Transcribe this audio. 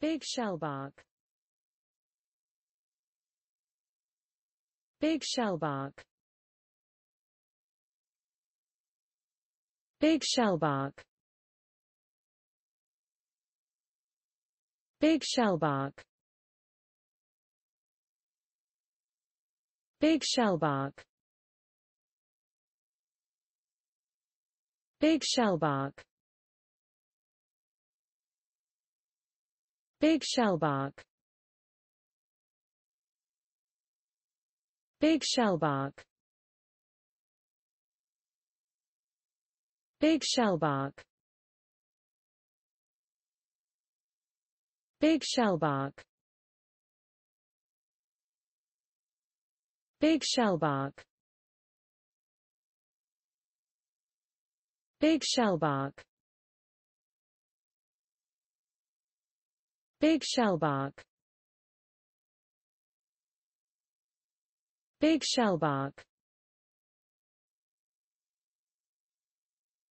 Big shellbark Big shellbark Big shellbark Big shellbark Big shellbark Big shellbark Big shellbark Big shellbark Big shellbark Big shellbark Big shellbark Big shellbark Big shellbark Big shellbark